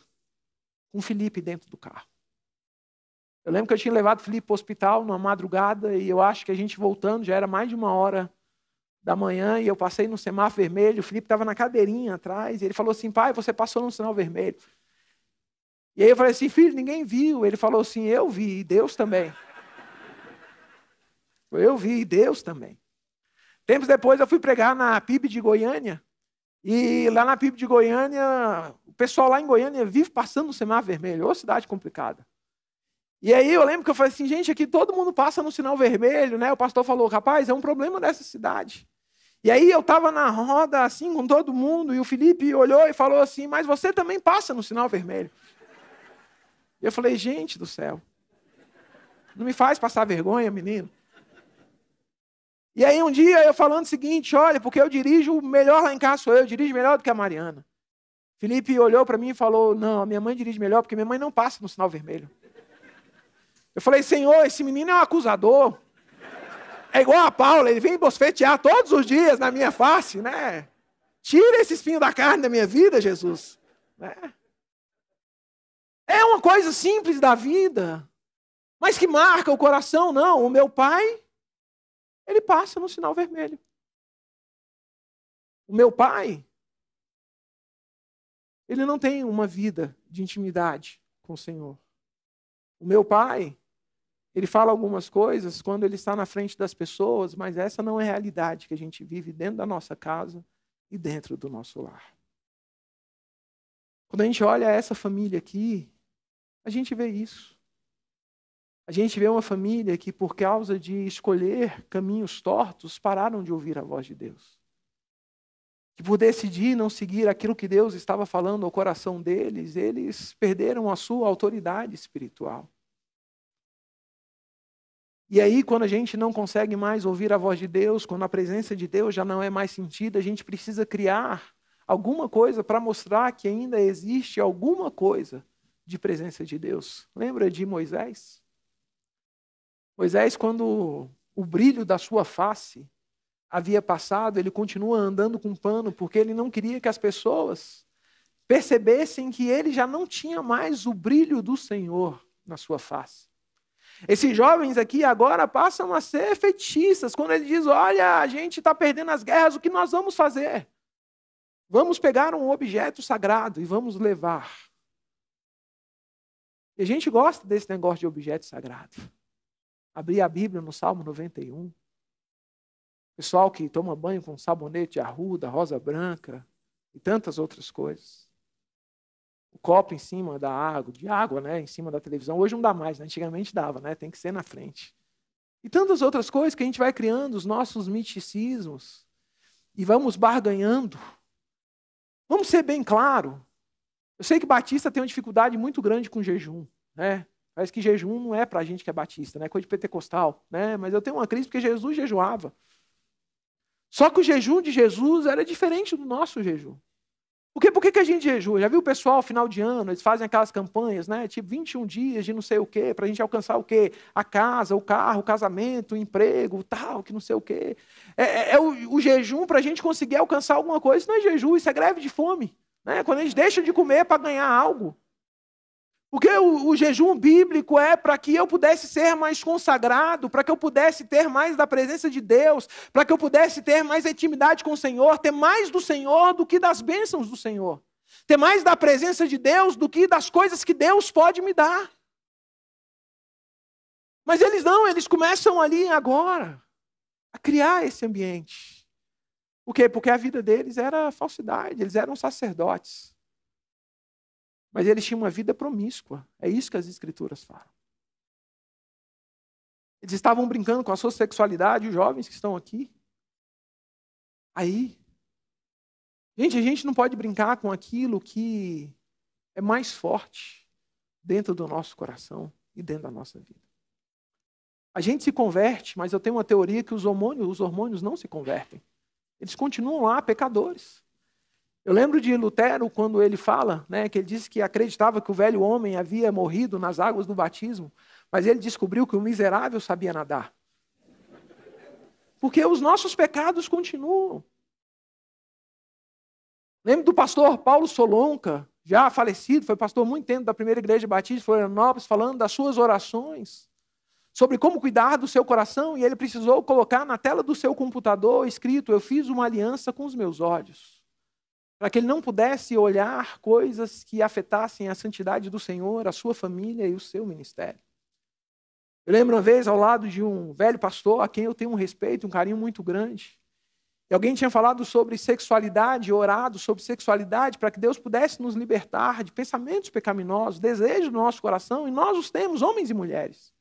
com o Felipe dentro do carro. Eu lembro que eu tinha levado o Felipe para o hospital numa madrugada e eu acho que a gente voltando já era mais de uma hora da manhã e eu passei no semáforo vermelho. O Felipe estava na cadeirinha atrás e ele falou assim: pai, você passou no sinal vermelho. E aí eu falei assim, filho, ninguém viu. Ele falou assim, eu vi, e Deus também. Eu vi, e Deus também. Tempos depois eu fui pregar na PIB de Goiânia. E lá na PIB de Goiânia, o pessoal lá em Goiânia vive passando no semáforo vermelho. Ô cidade complicada. E aí eu lembro que eu falei assim, gente, aqui todo mundo passa no sinal vermelho, né? O pastor falou, rapaz, é um problema dessa cidade. E aí eu estava na roda assim com todo mundo e o Felipe olhou e falou assim, mas você também passa no sinal vermelho. Eu falei, gente do céu. Não me faz passar vergonha, menino. E aí um dia eu falando o seguinte, olha, porque eu dirijo melhor lá em casa, sou eu, eu dirijo melhor do que a Mariana. Felipe olhou para mim e falou, não, a minha mãe dirige melhor porque minha mãe não passa no sinal vermelho. Eu falei, senhor, esse menino é um acusador. É igual a Paula, ele vem bosfetear todos os dias na minha face, né? Tira esse espinho da carne da minha vida, Jesus. Né? É uma coisa simples da vida, mas que marca o coração, não. O meu pai, ele passa no sinal vermelho. O meu pai, ele não tem uma vida de intimidade com o Senhor. O meu pai, ele fala algumas coisas quando ele está na frente das pessoas, mas essa não é a realidade que a gente vive dentro da nossa casa e dentro do nosso lar. Quando a gente olha essa família aqui, a gente vê isso. A gente vê uma família que, por causa de escolher caminhos tortos, pararam de ouvir a voz de Deus. Que, por decidir não seguir aquilo que Deus estava falando ao coração deles, eles perderam a sua autoridade espiritual. E aí, quando a gente não consegue mais ouvir a voz de Deus, quando a presença de Deus já não é mais sentida, a gente precisa criar alguma coisa para mostrar que ainda existe alguma coisa de presença de Deus. Lembra de Moisés? Moisés, quando o brilho da sua face havia passado, ele continua andando com um pano, porque ele não queria que as pessoas percebessem que ele já não tinha mais o brilho do Senhor na sua face. Esses jovens aqui agora passam a ser feitiças, quando ele diz: Olha, a gente está perdendo as guerras, o que nós vamos fazer? Vamos pegar um objeto sagrado e vamos levar e a gente gosta desse negócio de objeto sagrado. Abrir a Bíblia no Salmo 91. Pessoal que toma banho com sabonete de arruda, rosa branca e tantas outras coisas. O copo em cima da água, de água, né, em cima da televisão. Hoje não dá mais, né? antigamente dava, né? Tem que ser na frente. E tantas outras coisas que a gente vai criando os nossos miticismos e vamos barganhando. Vamos ser bem claro, eu sei que batista tem uma dificuldade muito grande com jejum, né? Parece que jejum não é a gente que é batista, né? Coisa de pentecostal, né? Mas eu tenho uma crise porque Jesus jejuava. Só que o jejum de Jesus era diferente do nosso jejum. por que, que a gente jejua? Já viu o pessoal, final de ano, eles fazem aquelas campanhas, né? Tipo 21 dias de não sei o quê, para a gente alcançar o quê? A casa, o carro, o casamento, o emprego, tal, que não sei o quê. É, é, é o, o, jejum para a gente conseguir alcançar alguma coisa. Isso não é jejum, isso é greve de fome. Né? Quando eles deixam de comer para ganhar algo. Porque o, o jejum bíblico é para que eu pudesse ser mais consagrado, para que eu pudesse ter mais da presença de Deus, para que eu pudesse ter mais intimidade com o Senhor, ter mais do Senhor do que das bênçãos do Senhor, ter mais da presença de Deus do que das coisas que Deus pode me dar. Mas eles não, eles começam ali agora a criar esse ambiente. Por quê? Porque a vida deles era falsidade, eles eram sacerdotes. Mas eles tinham uma vida promíscua. É isso que as escrituras falam. Eles estavam brincando com a sua sexualidade, os jovens que estão aqui. Aí, gente, a gente não pode brincar com aquilo que é mais forte dentro do nosso coração e dentro da nossa vida. A gente se converte, mas eu tenho uma teoria que os hormônios, os hormônios não se convertem. Eles continuam lá pecadores. Eu lembro de Lutero quando ele fala, né, que ele disse que acreditava que o velho homem havia morrido nas águas do batismo, mas ele descobriu que o miserável sabia nadar. Porque os nossos pecados continuam. Lembro do pastor Paulo Solonca, já falecido, foi pastor muito tempo da primeira igreja de Batista em Florianópolis, falando das suas orações sobre como cuidar do seu coração e ele precisou colocar na tela do seu computador escrito: Eu fiz uma aliança com os meus olhos, para que ele não pudesse olhar coisas que afetassem a santidade do Senhor, a sua família e o seu ministério. Eu lembro uma vez ao lado de um velho pastor a quem eu tenho um respeito, um carinho muito grande. E alguém tinha falado sobre sexualidade, orado sobre sexualidade, para que Deus pudesse nos libertar de pensamentos pecaminosos, desejos do nosso coração, e nós os temos, homens e mulheres.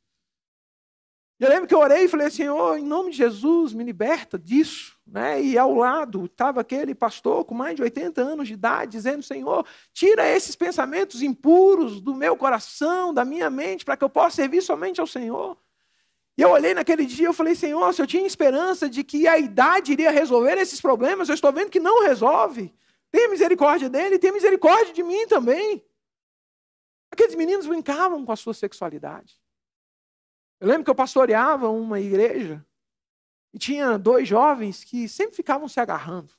Eu lembro que eu orei e falei, Senhor, assim, em nome de Jesus, me liberta disso. Né? E ao lado estava aquele pastor com mais de 80 anos de idade, dizendo, Senhor, tira esses pensamentos impuros do meu coração, da minha mente, para que eu possa servir somente ao Senhor. E eu olhei naquele dia e falei, Senhor, se eu tinha esperança de que a idade iria resolver esses problemas, eu estou vendo que não resolve. Tem misericórdia dele, tem misericórdia de mim também. Aqueles meninos brincavam com a sua sexualidade. Eu lembro que eu pastoreava uma igreja e tinha dois jovens que sempre ficavam se agarrando.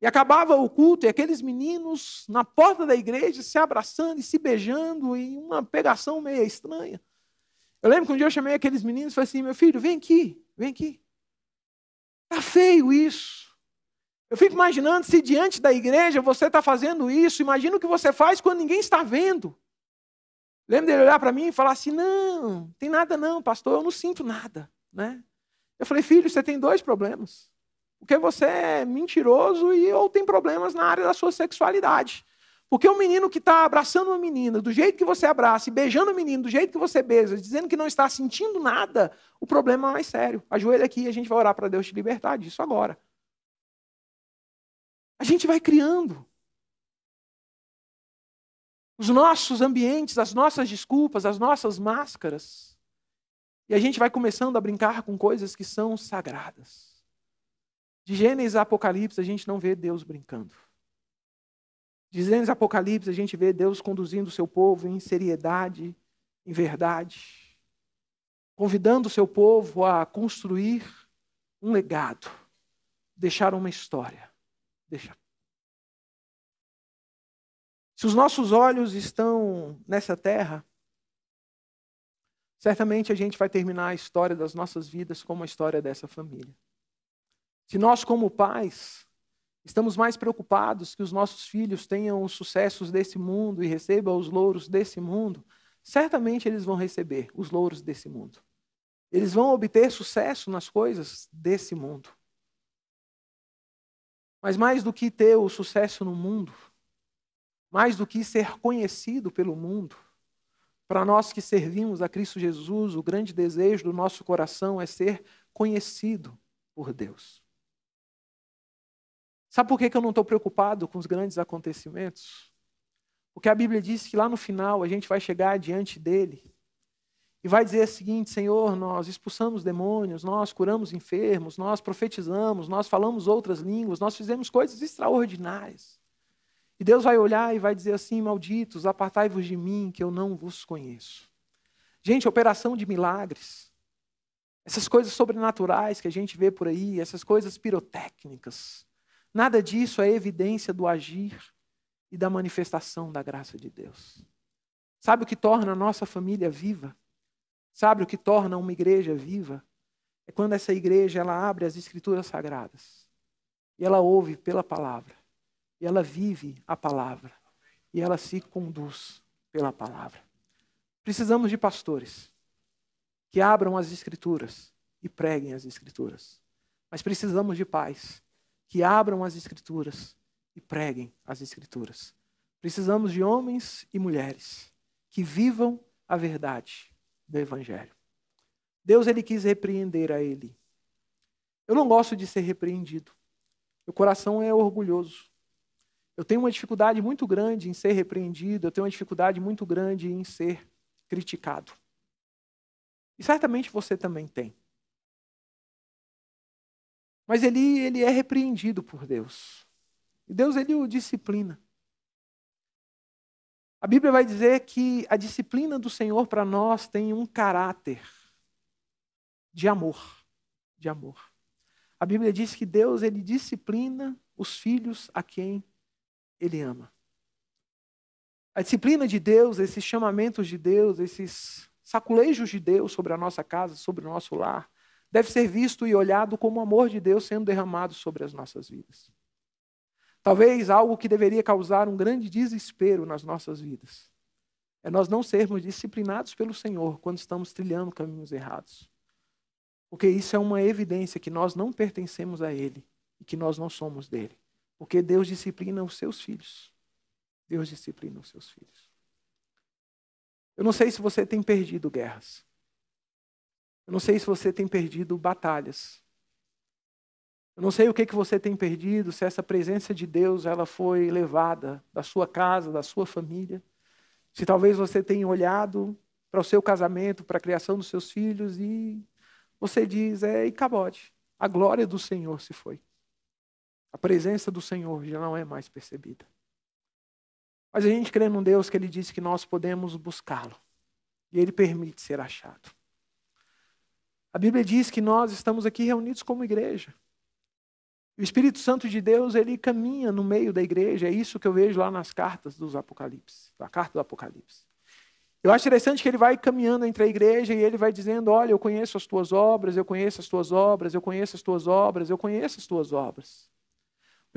E acabava o culto e aqueles meninos na porta da igreja se abraçando e se beijando em uma pegação meio estranha. Eu lembro que um dia eu chamei aqueles meninos e falei assim: meu filho, vem aqui, vem aqui. Está feio isso. Eu fico imaginando se diante da igreja você está fazendo isso, imagina o que você faz quando ninguém está vendo. Lembro dele olhar para mim e falar assim: não, tem nada não, pastor, eu não sinto nada. Né? Eu falei, filho, você tem dois problemas. Porque você é mentiroso e ou tem problemas na área da sua sexualidade. Porque um menino que está abraçando uma menina do jeito que você abraça e beijando o menina menino do jeito que você beija, dizendo que não está sentindo nada, o problema é mais sério. Ajoelha aqui e a gente vai orar para Deus te libertar disso agora. A gente vai criando os nossos ambientes, as nossas desculpas, as nossas máscaras. E a gente vai começando a brincar com coisas que são sagradas. De Gênesis a Apocalipse, a gente não vê Deus brincando. De Gênesis a Apocalipse, a gente vê Deus conduzindo o seu povo em seriedade, em verdade, convidando o seu povo a construir um legado, deixar uma história, deixar se os nossos olhos estão nessa terra, certamente a gente vai terminar a história das nossas vidas como a história dessa família. Se nós, como pais, estamos mais preocupados que os nossos filhos tenham os sucessos desse mundo e recebam os louros desse mundo, certamente eles vão receber os louros desse mundo. Eles vão obter sucesso nas coisas desse mundo. Mas mais do que ter o sucesso no mundo, mais do que ser conhecido pelo mundo. Para nós que servimos a Cristo Jesus, o grande desejo do nosso coração é ser conhecido por Deus. Sabe por que eu não estou preocupado com os grandes acontecimentos? Porque a Bíblia diz que lá no final a gente vai chegar diante dele e vai dizer o seguinte: Senhor, nós expulsamos demônios, nós curamos enfermos, nós profetizamos, nós falamos outras línguas, nós fizemos coisas extraordinárias. E Deus vai olhar e vai dizer assim: Malditos, apartai-vos de mim, que eu não vos conheço. Gente, operação de milagres. Essas coisas sobrenaturais que a gente vê por aí, essas coisas pirotécnicas. Nada disso é evidência do agir e da manifestação da graça de Deus. Sabe o que torna a nossa família viva? Sabe o que torna uma igreja viva? É quando essa igreja ela abre as escrituras sagradas e ela ouve pela palavra e ela vive a palavra. E ela se conduz pela palavra. Precisamos de pastores que abram as escrituras e preguem as escrituras. Mas precisamos de pais que abram as escrituras e preguem as escrituras. Precisamos de homens e mulheres que vivam a verdade do evangelho. Deus ele quis repreender a ele. Eu não gosto de ser repreendido. Meu coração é orgulhoso. Eu tenho uma dificuldade muito grande em ser repreendido, eu tenho uma dificuldade muito grande em ser criticado. E certamente você também tem. Mas ele, ele é repreendido por Deus. E Deus ele o disciplina. A Bíblia vai dizer que a disciplina do Senhor para nós tem um caráter de amor, de amor. A Bíblia diz que Deus ele disciplina os filhos a quem ele ama. A disciplina de Deus, esses chamamentos de Deus, esses saculejos de Deus sobre a nossa casa, sobre o nosso lar, deve ser visto e olhado como o amor de Deus sendo derramado sobre as nossas vidas. Talvez algo que deveria causar um grande desespero nas nossas vidas é nós não sermos disciplinados pelo Senhor quando estamos trilhando caminhos errados. Porque isso é uma evidência que nós não pertencemos a Ele e que nós não somos dele. Porque Deus disciplina os seus filhos. Deus disciplina os seus filhos. Eu não sei se você tem perdido guerras. Eu não sei se você tem perdido batalhas. Eu não sei o que, que você tem perdido, se essa presença de Deus ela foi levada da sua casa, da sua família. Se talvez você tenha olhado para o seu casamento, para a criação dos seus filhos e você diz, é e cabode. A glória do Senhor se foi. A presença do Senhor já não é mais percebida. Mas a gente crê num Deus que ele disse que nós podemos buscá-lo. E ele permite ser achado. A Bíblia diz que nós estamos aqui reunidos como igreja. O Espírito Santo de Deus, ele caminha no meio da igreja, é isso que eu vejo lá nas cartas dos Apocalipse, na carta do Apocalipse. Eu acho interessante que ele vai caminhando entre a igreja e ele vai dizendo: Olha, eu conheço as tuas obras, eu conheço as tuas obras, eu conheço as tuas obras, eu conheço as tuas obras.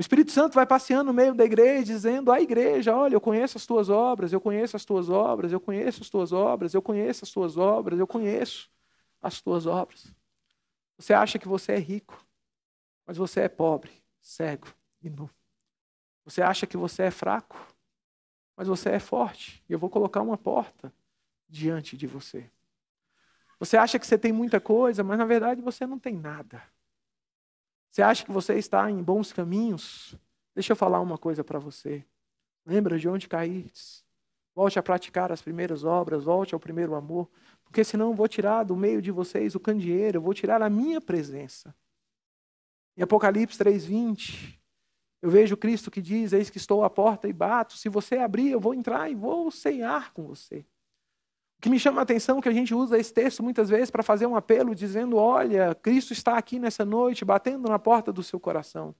O Espírito Santo vai passeando no meio da igreja, dizendo à igreja: Olha, eu conheço as tuas obras, eu conheço as tuas obras, eu conheço as tuas obras, eu conheço as tuas obras, eu conheço as tuas obras. Você acha que você é rico, mas você é pobre, cego e nu. Você acha que você é fraco, mas você é forte. E eu vou colocar uma porta diante de você. Você acha que você tem muita coisa, mas na verdade você não tem nada. Você acha que você está em bons caminhos? Deixa eu falar uma coisa para você. Lembra de onde caíste? Volte a praticar as primeiras obras, volte ao primeiro amor, porque senão eu vou tirar do meio de vocês o candeeiro, eu vou tirar a minha presença. Em Apocalipse 3:20, eu vejo Cristo que diz: Eis que estou à porta e bato. Se você abrir, eu vou entrar e vou ceiar com você. O que me chama a atenção é que a gente usa esse texto muitas vezes para fazer um apelo dizendo: olha, Cristo está aqui nessa noite, batendo na porta do seu coração.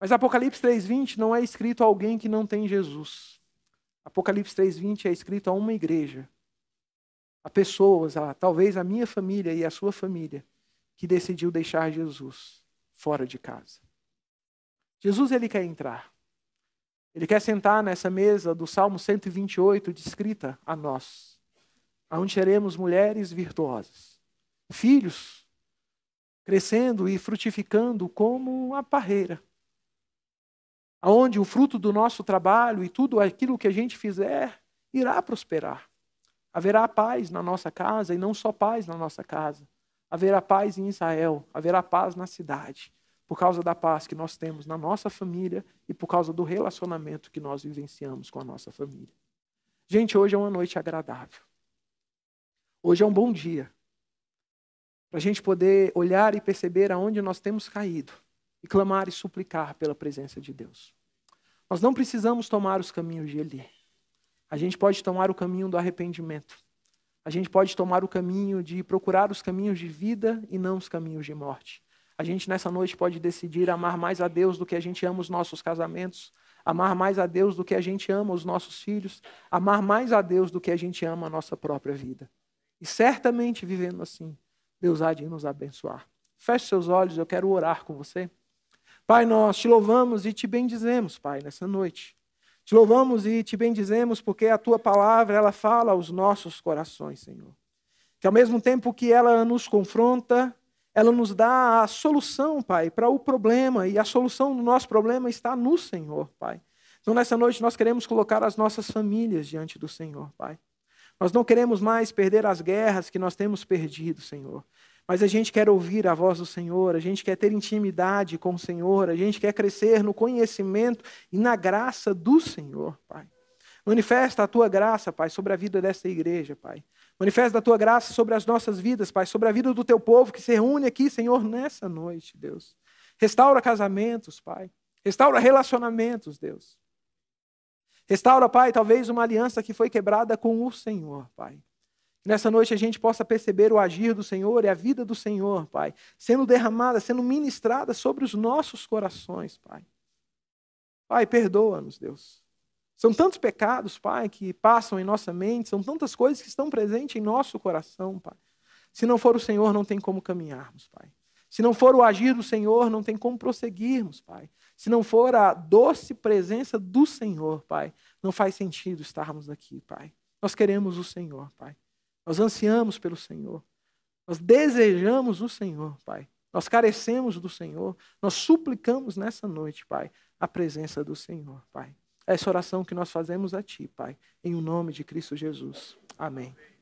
Mas Apocalipse 3,20 não é escrito a alguém que não tem Jesus. Apocalipse 3,20 é escrito a uma igreja, a pessoas, a, talvez a minha família e a sua família, que decidiu deixar Jesus fora de casa. Jesus ele quer entrar. Ele quer sentar nessa mesa do Salmo 128, descrita a nós, aonde seremos mulheres virtuosas, filhos crescendo e frutificando como a parreira, aonde o fruto do nosso trabalho e tudo aquilo que a gente fizer irá prosperar. Haverá paz na nossa casa e não só paz na nossa casa. Haverá paz em Israel, haverá paz na cidade por causa da paz que nós temos na nossa família e por causa do relacionamento que nós vivenciamos com a nossa família. Gente, hoje é uma noite agradável. Hoje é um bom dia para a gente poder olhar e perceber aonde nós temos caído e clamar e suplicar pela presença de Deus. Nós não precisamos tomar os caminhos de Eli. A gente pode tomar o caminho do arrependimento. A gente pode tomar o caminho de procurar os caminhos de vida e não os caminhos de morte. A gente nessa noite pode decidir amar mais a Deus do que a gente ama os nossos casamentos, amar mais a Deus do que a gente ama os nossos filhos, amar mais a Deus do que a gente ama a nossa própria vida. E certamente vivendo assim, Deus há de nos abençoar. Feche seus olhos, eu quero orar com você. Pai, nós te louvamos e te bendizemos, Pai, nessa noite. Te louvamos e te bendizemos porque a tua palavra, ela fala aos nossos corações, Senhor. Que ao mesmo tempo que ela nos confronta, ela nos dá a solução, Pai, para o problema, e a solução do nosso problema está no Senhor, Pai. Então, nessa noite, nós queremos colocar as nossas famílias diante do Senhor, Pai. Nós não queremos mais perder as guerras que nós temos perdido, Senhor. Mas a gente quer ouvir a voz do Senhor, a gente quer ter intimidade com o Senhor, a gente quer crescer no conhecimento e na graça do Senhor, Pai. Manifesta a tua graça, Pai, sobre a vida desta igreja, Pai. Manifesta a tua graça sobre as nossas vidas, Pai, sobre a vida do teu povo que se reúne aqui, Senhor, nessa noite, Deus. Restaura casamentos, Pai. Restaura relacionamentos, Deus. Restaura, Pai, talvez uma aliança que foi quebrada com o Senhor, Pai. nessa noite a gente possa perceber o agir do Senhor e a vida do Senhor, Pai, sendo derramada, sendo ministrada sobre os nossos corações, Pai. Pai, perdoa-nos, Deus. São tantos pecados, Pai, que passam em nossa mente, são tantas coisas que estão presentes em nosso coração, Pai. Se não for o Senhor, não tem como caminharmos, Pai. Se não for o agir do Senhor, não tem como prosseguirmos, Pai. Se não for a doce presença do Senhor, Pai, não faz sentido estarmos aqui, Pai. Nós queremos o Senhor, Pai. Nós ansiamos pelo Senhor. Nós desejamos o Senhor, Pai. Nós carecemos do Senhor. Nós suplicamos nessa noite, Pai, a presença do Senhor, Pai. Essa oração que nós fazemos a Ti, Pai, em o nome de Cristo Jesus. Amém.